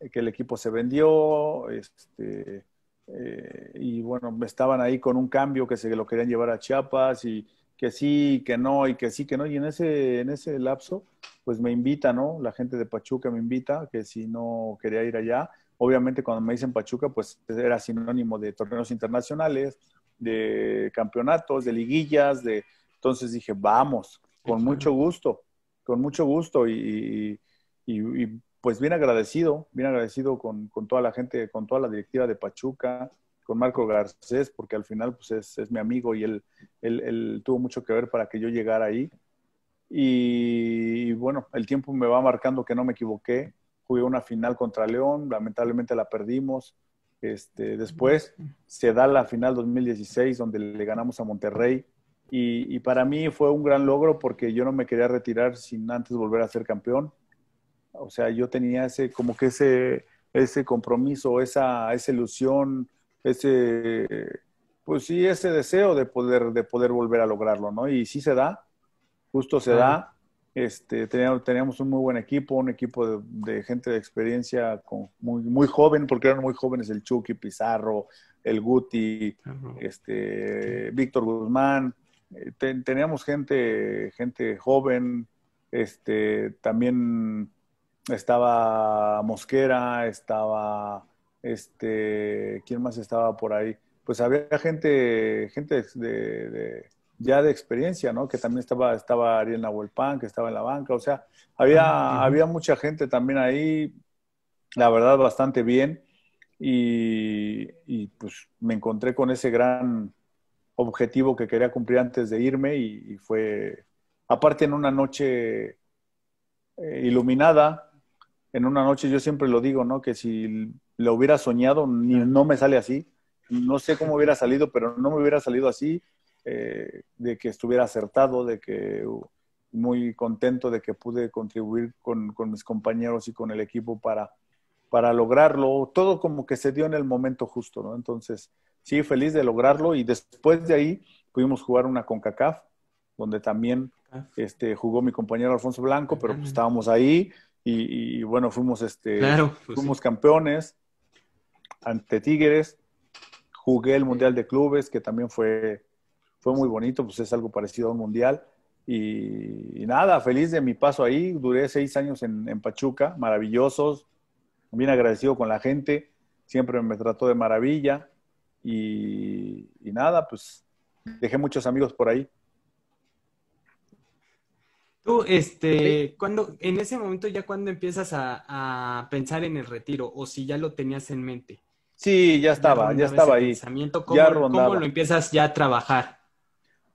eh, que el equipo se vendió, este, eh, y bueno, me estaban ahí con un cambio que se lo querían llevar a Chiapas y que sí, que no, y que sí, que no, y en ese, en ese lapso, pues me invita, ¿no? La gente de Pachuca me invita, que si no quería ir allá, obviamente cuando me dicen Pachuca, pues era sinónimo de torneos internacionales, de campeonatos, de liguillas, de... Entonces dije, vamos, con mucho gusto con mucho gusto y, pues bien agradecido, bien agradecido con, toda la gente, con toda la directiva de Pachuca, con Marco Garcés, porque al final pues es, es mi amigo y él, él, tuvo mucho que ver para que yo llegara ahí. Y, y bueno, el tiempo me va marcando que no me equivoqué. Jugué una final contra León, lamentablemente la perdimos. Este, después se da la final 2016 donde le ganamos a Monterrey y, para mí fue un gran logro porque yo no me quería retirar sin antes volver a ser campeón. O sea, yo tenía ese, como que ese, ese compromiso, esa, ilusión, ese, pues sí, ese deseo de poder, de poder volver a lograrlo, ¿no? Y sí se da, justo se da. Este, teníamos, teníamos, un muy buen equipo, un equipo de, gente de experiencia con, muy, joven, porque eran muy jóvenes el Chucky, Pizarro, el Guti, este, Víctor Guzmán, teníamos gente, gente joven, este, también estaba Mosquera, estaba, este, ¿quién más estaba por ahí? Pues había gente, gente de, ya de experiencia, ¿no? Que también estaba, estaba Ariel Nahuel Pan, que estaba en la banca, o sea, había, ah, había mucha gente también ahí, la verdad, bastante bien, y, y, pues me encontré con ese gran, objetivo que quería cumplir antes de irme y, fue, aparte en una noche eh, iluminada, en una noche yo siempre lo digo, ¿no? Que si lo hubiera soñado, ni, no me sale así. No sé cómo hubiera salido, pero no me hubiera salido así, eh, de que estuviera acertado, de que muy contento de que pude contribuir con, con mis compañeros y con el equipo para, para lograrlo. Todo como que se dio en el momento justo, ¿no? Entonces, sí, feliz de lograrlo. Y después de ahí pudimos jugar una Concacaf donde también este, jugó mi compañero Alfonso Blanco, pero pues estábamos ahí y, bueno, fuimos, este, pues fuimos campeones ante Tigres. Jugué el Mundial de Clubes, que también fue, fue muy bonito, pues es algo parecido a un Mundial. Y, nada, feliz de mi paso ahí. Duré seis años en, en Pachuca, maravillosos, bien agradecido con la gente, siempre me trató de maravilla y, nada, pues dejé muchos amigos por ahí. Tú, este, cuando, en ese momento ya cuando empiezas a, pensar en el retiro o si ya lo tenías en mente. Sí, ya estaba, ya, estaba ahí. ya rondaba. ¿Cómo lo empiezas ya a trabajar?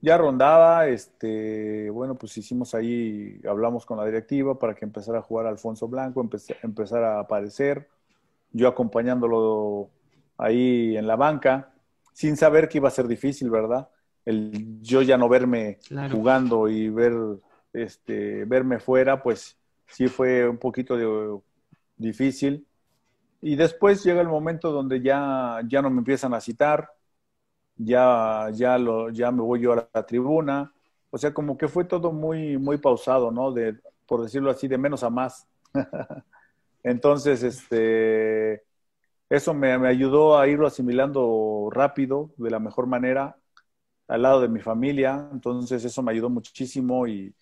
Ya rondaba, este, bueno, pues hicimos ahí, hablamos con la directiva para que empezara a jugar Alfonso Blanco, empezara a aparecer, yo acompañándolo ahí en la banca, sin saber que iba a ser difícil, ¿verdad? El yo ya no verme jugando y ver, este, verme fuera, pues sí fue un poquito de, difícil. Y después llega el momento donde ya, ya no me empiezan a citar, ya, ya, lo, ya me voy yo a la tribuna. O sea, como que fue todo muy, muy pausado, ¿no? De, por decirlo así, de menos a más. [laughs] Entonces, este, eso me, ayudó a irlo asimilando rápido, de la mejor manera, al lado de mi familia. Entonces eso me ayudó muchísimo y,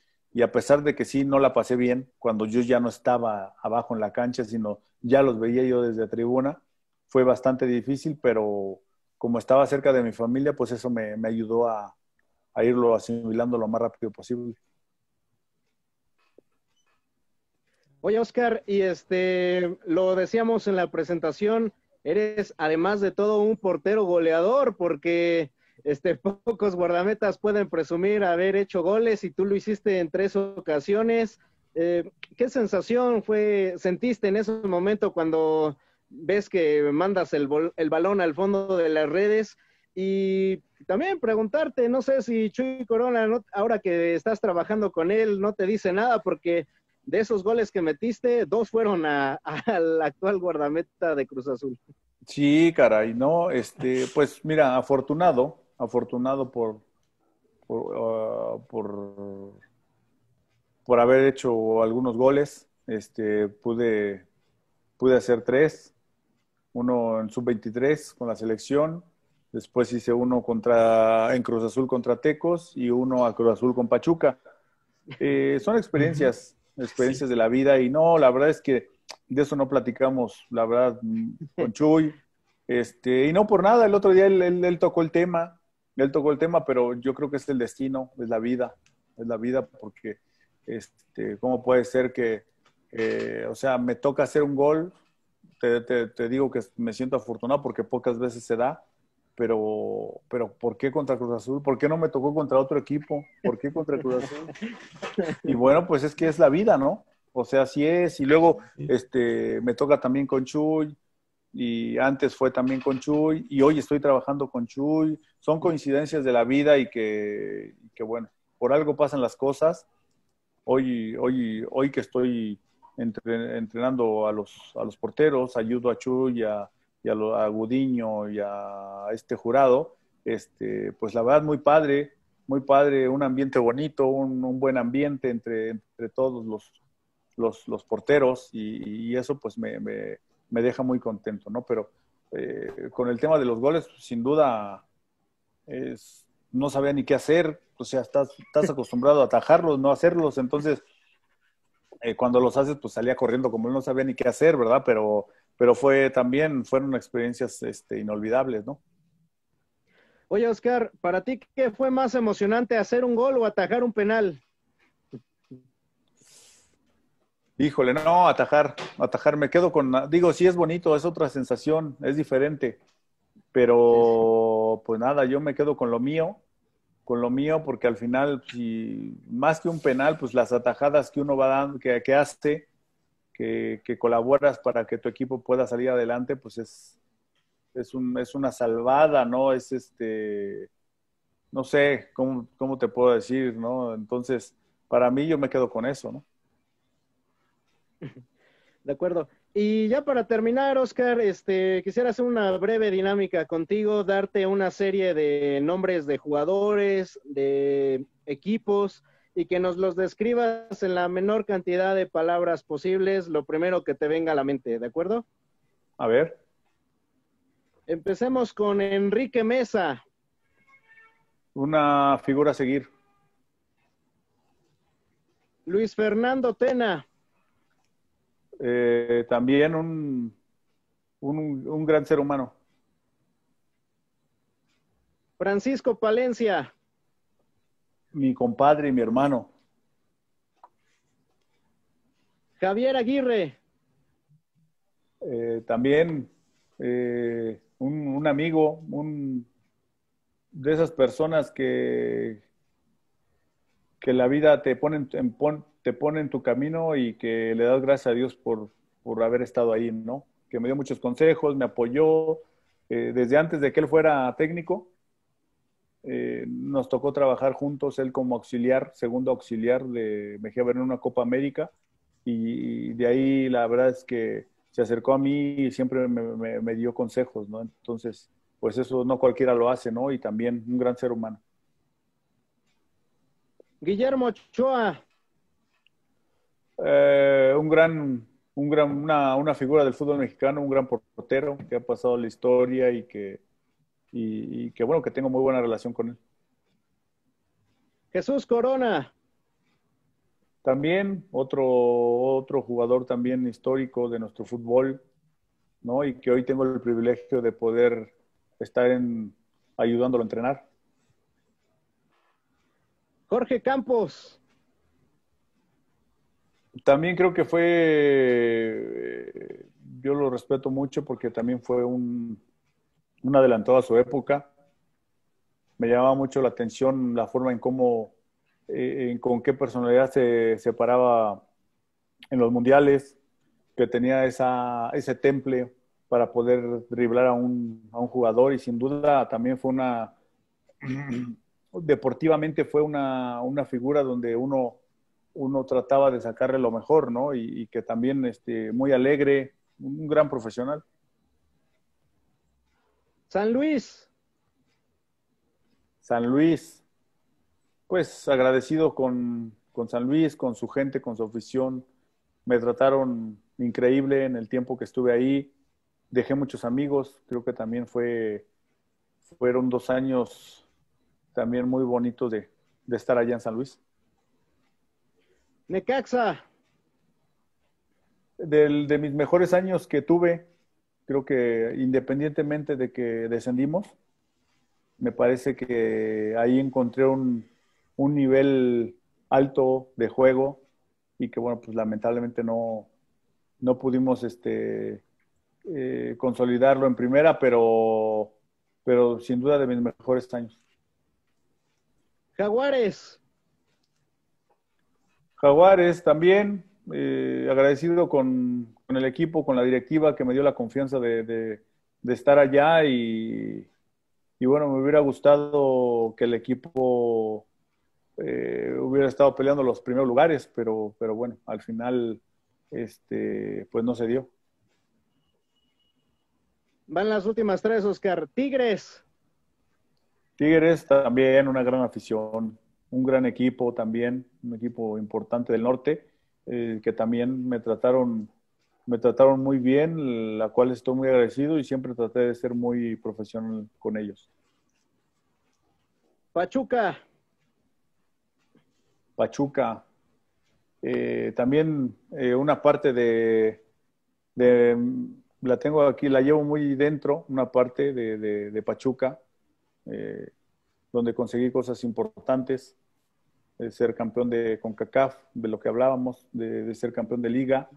a pesar de que sí, no la pasé bien cuando yo ya no estaba abajo en la cancha, sino ya los veía yo desde tribuna, fue bastante difícil, pero como estaba cerca de mi familia, pues eso me, ayudó a irlo asimilando lo más rápido posible. Oye, Oscar, y este, lo decíamos en la presentación, eres además de todo un portero goleador, porque este, [laughs] pocos guardametas pueden presumir haber hecho goles y tú lo hiciste en tres ocasiones. Eh, ¿Qué sensación fue, sentiste en ese momento cuando ves que mandas el, balón al fondo de las redes? Y también preguntarte, no sé si Chuy Corona, ahora que estás trabajando con él, no te dice nada porque de esos goles que metiste, dos fueron al actual guardameta de Cruz Azul. Sí, caray, no, este, pues mira, afortunado, afortunado por, por, ah, por, haber hecho algunos goles. Este, pude, pude hacer tres, uno en sub-23 con la selección, después hice uno contra, en Cruz Azul contra Tecos y uno a Cruz Azul con Pachuca. Eh, son experiencias experiencias de la vida y no, la verdad es que de eso no platicamos, la verdad, mm, [laughs] con Chuy. Este, y no por nada, el otro día él, tocó el tema, él tocó el tema, pero yo creo que es el destino, es la vida, es la vida, porque, este, ¿cómo puede ser que, eh, o sea, me toca hacer un gol? Te, te, te digo que me siento afortunado porque pocas veces se da, pero, pero ¿por qué contra Cruz Azul? ¿Por qué no me tocó contra otro equipo? ¿Por qué contra Cruz Azul? [laughs] Y bueno, pues es que es la vida, ¿no? O sea, así es. Y luego este, me toca también con Chuy, y antes fue también con Chuy, y hoy estoy trabajando con Chuy. Son coincidencias de la vida y que, que bueno, por algo pasan las cosas. Hoy, hoy, hoy que estoy entrenando a los, a los porteros, ayudo a Chuy a y a, Gudiño y a este jurado, este, pues la verdad muy padre, muy padre, un ambiente bonito, un, buen ambiente entre, todos los, los, los porteros y, eso pues me, deja muy contento, ¿no? Pero eh, con el tema de los goles, pues, sin duda, es, no sabía ni qué hacer, o sea, estás, estás [laughs] acostumbrado a atajarlos, no hacerlos, entonces... Eh, cuando los haces, pues salía corriendo, como él no sabía ni qué hacer, ¿verdad? Pero pero fue también, fueron experiencias este, inolvidables, ¿no? Oye, Oscar, ¿para ti qué fue más emocionante, hacer un gol o atajar un penal? Híjole, no, atajar, atajar, me quedo con, digo, sí es bonito, es otra sensación, es diferente, pero pues nada, yo me quedo con lo mío, con lo mío, porque al final, más que un penal, pues las atajadas que uno va dando, que, que hace, que, colaboras para que tu equipo pueda salir adelante, pues es, es, un, es una salvada, ¿no? Es este, no sé cómo, te puedo decir, ¿no? Entonces, para mí yo me quedo con eso, ¿no? De acuerdo. Y ya para terminar, Oscar, este, quisiera hacer una breve dinámica contigo, darte una serie de nombres de jugadores, de equipos, y que nos los describas en la menor cantidad de palabras posibles, lo primero que te venga a la mente, ¿de acuerdo? A ver. Empecemos con Enrique Mesa. Una figura a seguir. Luis Fernando Tena. Eh, también un, un gran ser humano. Francisco Palencia mi compadre y mi hermano. Javier Aguirre. Eh, también eh, un, amigo, un de esas personas que, que la vida te pone, en, te pone en tu camino y que le das gracias a Dios por, haber estado ahí, ¿no? Que me dio muchos consejos, me apoyó eh, desde antes de que él fuera técnico eh, nos tocó trabajar juntos, él como auxiliar, segundo auxiliar de Mejía en una Copa América. Y, de ahí la verdad es que se acercó a mí y siempre me, dio consejos, ¿no? Entonces, pues eso no cualquiera lo hace, ¿no? Y también un gran ser humano. Guillermo Ochoa. Eh, un gran, un gran una figura del fútbol mexicano, un gran portero que ha pasado la historia y que y, que bueno, que tengo muy buena relación con él. Jesús Corona. También otro, otro jugador también histórico de nuestro fútbol, ¿no? Y que hoy tengo el privilegio de poder estar en, ayudándolo a entrenar. Jorge Campos. También creo que fue, eh, yo lo respeto mucho porque también fue un, un adelantado a su época. Me llamaba mucho la atención la forma en cómo, eh, con qué personalidad se separaba en los mundiales, que tenía esa, ese temple para poder driblar a un, a un jugador y sin duda también fue una, [clears throat] deportivamente fue una, figura donde uno, uno trataba de sacarle lo mejor, ¿no? Y, que también este, muy alegre, un gran profesional. San Luis. San Luis. Pues agradecido con, San Luis, con su gente, con su afición. Me trataron increíble en el tiempo que estuve ahí. Dejé muchos amigos. Creo que también fue, fueron dos años también muy bonitos de, estar allá en San Luis. Necaxa. de mis mejores años que tuve, Creo que independientemente de que descendimos, me parece que ahí encontré un, nivel alto de juego y que, bueno, pues lamentablemente no, pudimos este, eh, consolidarlo en primera, pero, pero sin duda de mis mejores años. Jaguares. Jaguares también, eh, agradecido con, el equipo, con la directiva que me dio la confianza de, de, estar allá y, bueno, me hubiera gustado que el equipo eh, hubiera estado peleando los primeros lugares, pero, pero bueno, al final este, pues no se dio. Van las últimas tres, Oscar. Tigres. Tigres también una gran afición, un gran equipo también, un equipo importante del norte, eh, que también me trataron me trataron muy bien, la cual estoy muy agradecido y siempre traté de ser muy profesional con ellos. Pachuca. Pachuca. Eh, también eh, una parte de, la tengo aquí, la llevo muy dentro, una parte de, Pachuca, eh, donde conseguí cosas importantes, ser campeón de CONCACAF, de lo que hablábamos, de ser campeón de liga,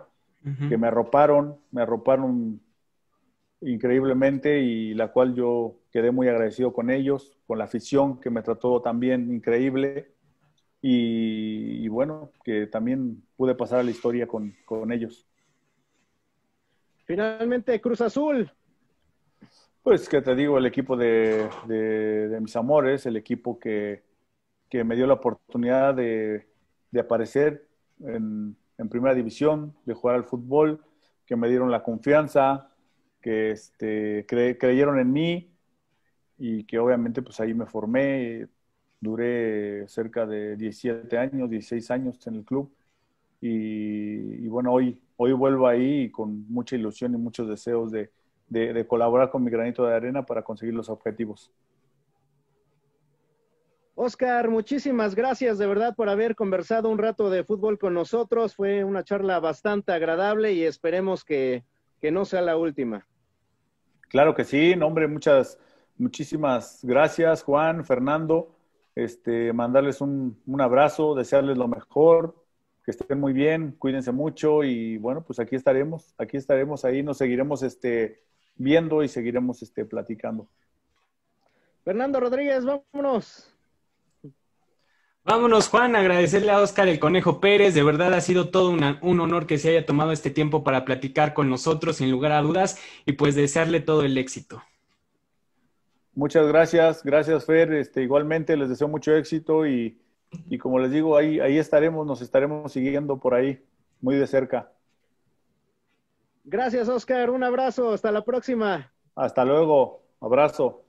que me arroparon, me arroparon increíblemente y la cual yo quedé muy agradecido con ellos, con la afición que me trató también increíble y, bueno, que también pude pasar a la historia con, ellos. Finalmente, Cruz Azul, pues que te digo, el equipo de, de, mis amores, el equipo que, me dio la oportunidad de aparecer en, en primera división, de jugar al fútbol, que me dieron la confianza, que este, creyeron en mí y que obviamente pues ahí me formé. Duré cerca de 17 años, 16 años en el club y, bueno, hoy, hoy vuelvo ahí con mucha ilusión y muchos deseos de colaborar con mi granito de arena para conseguir los objetivos. Oscar, muchísimas gracias de verdad por haber conversado un rato de fútbol con nosotros. Fue una charla bastante agradable y esperemos que, no sea la última. Claro que sí, nombre muchas, muchísimas gracias, Juan, Fernando. Este, mandarles un, un abrazo, desearles lo mejor, que estén muy bien, cuídense mucho y bueno, pues aquí estaremos, aquí estaremos ahí, nos seguiremos este, viendo y seguiremos este, platicando. Fernando Rodríguez, vámonos. Vámonos, Juan, agradecerle a Oscar el Conejo Pérez. De verdad ha sido todo un honor que se haya tomado este tiempo para platicar con nosotros, sin lugar a dudas, y pues desearle todo el éxito. Muchas gracias, gracias Fer. Este, igualmente les deseo mucho éxito y, y como les digo, ahí, ahí estaremos, nos estaremos siguiendo por ahí, muy de cerca. Gracias, Oscar. Un abrazo. Hasta la próxima. Hasta luego. Abrazo.